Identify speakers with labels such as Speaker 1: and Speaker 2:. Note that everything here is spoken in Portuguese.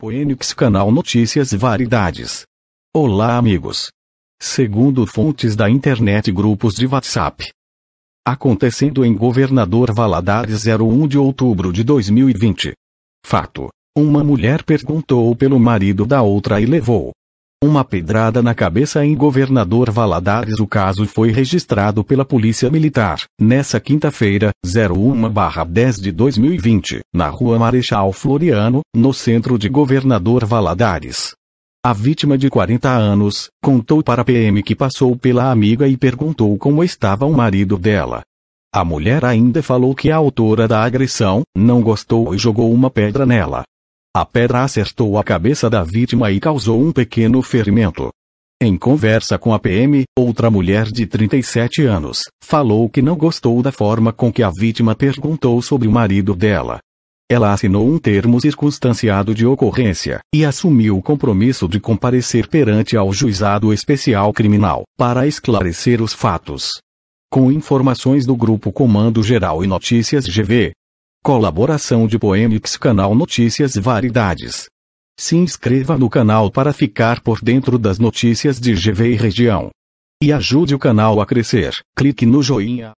Speaker 1: Poenix Canal Notícias e Variedades. Olá amigos. Segundo fontes da internet e grupos de WhatsApp. Acontecendo em Governador Valadares 01 de outubro de 2020. Fato. Uma mulher perguntou pelo marido da outra e levou. Uma pedrada na cabeça em governador Valadares. O caso foi registrado pela Polícia Militar, nessa quinta-feira, 01-10 de 2020, na rua Marechal Floriano, no centro de governador Valadares. A vítima de 40 anos contou para a PM que passou pela amiga e perguntou como estava o marido dela. A mulher ainda falou que a autora da agressão não gostou e jogou uma pedra nela. A pedra acertou a cabeça da vítima e causou um pequeno ferimento. Em conversa com a PM, outra mulher de 37 anos falou que não gostou da forma com que a vítima perguntou sobre o marido dela. Ela assinou um termo circunstanciado de ocorrência e assumiu o compromisso de comparecer perante ao juizado especial criminal para esclarecer os fatos. Com informações do Grupo Comando Geral e Notícias GV, Colaboração de Poemix Canal Notícias e Variedades. Se inscreva no canal para ficar por dentro das notícias de GV e região. E ajude o canal a crescer. Clique no joinha.